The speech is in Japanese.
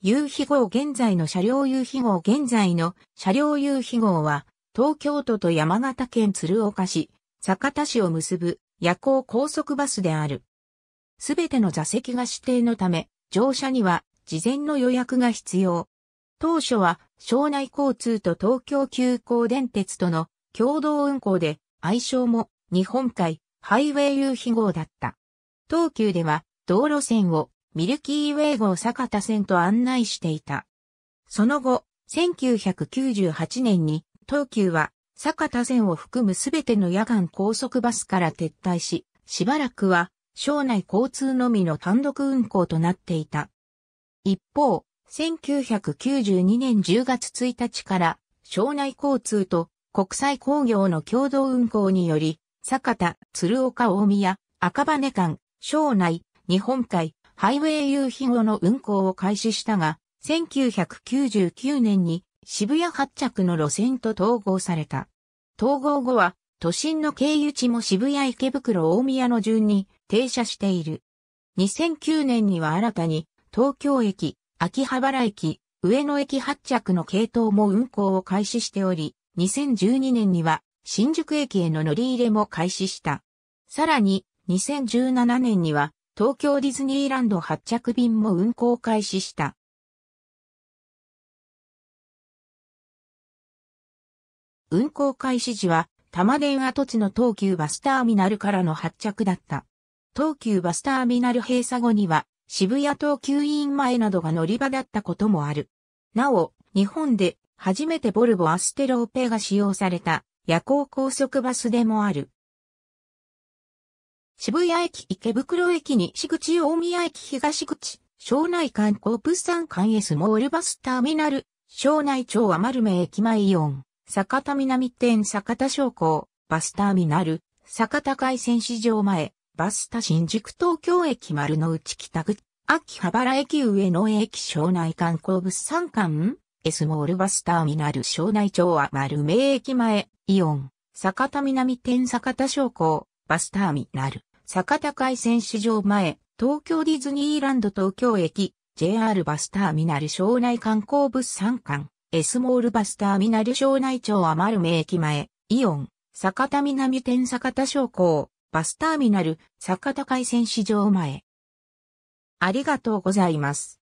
夕日号現在の車両夕日号現在の車両夕日号は、東京都と山形県鶴岡市、酒田市を結ぶ夜行高速バスである。すべての座席が指定のため、乗車には事前の予約が必要。当初は、省内交通と東京急行電鉄との共同運行で、愛称も日本海ハイウェイ夕日号だった。東急では、道路線をミルキーウェイ号坂田線と案内していた。その後、1998年に東急は坂田線を含むすべての夜間高速バスから撤退し、しばらくは省内交通のみの単独運行となっていた。一方、1992年10月1日から省内交通と国際工業の共同運行により、坂田、鶴岡大宮、赤羽間、省内、日本海、ハイウェイ夕日後の運行を開始したが、1999年に渋谷発着の路線と統合された。統合後は、都心の経由地も渋谷池袋大宮の順に停車している。2009年には新たに、東京駅、秋葉原駅、上野駅発着の系統も運行を開始しており、2012年には新宿駅への乗り入れも開始した。さらに、2017年には東京ディズニーランド発着便も運行開始した。運行開始時は、玉電跡地の東急バスターミナルからの発着だった。東急バスターミナル閉鎖後には、渋谷東急院前などが乗り場だったこともある。なお、日本で初めてボルボアステローペが使用された夜行高速バスでもある。渋谷駅池袋駅西口大宮駅東口、庄内観光物産館 S モールバスターミナル、庄内町甘留目駅前イオン、坂田南店坂田商工、バスターミナル、坂田海鮮市場前、バスタ新宿東京駅丸の内北口、秋葉原駅上野駅庄内観光物産館、S モールバスターミナル、庄内町は丸目駅前イオン、坂田南店坂田商工、バスターミナル、坂田海鮮市場前、バスタ新宿東京駅丸の内北口、秋葉原駅上野駅庄内観光物産館 S モールバスターミナル庄内町は丸目駅前、イオン、坂田南店坂田商工、バスターミナル。坂田海選手場前、東京ディズニーランド東京駅、JR バスターミナル庄内観光物産館、S モールバスターミナル庄内町余る名駅前、イオン、坂田南店坂田商工、バスターミナル、坂田海選手場前。ありがとうございます。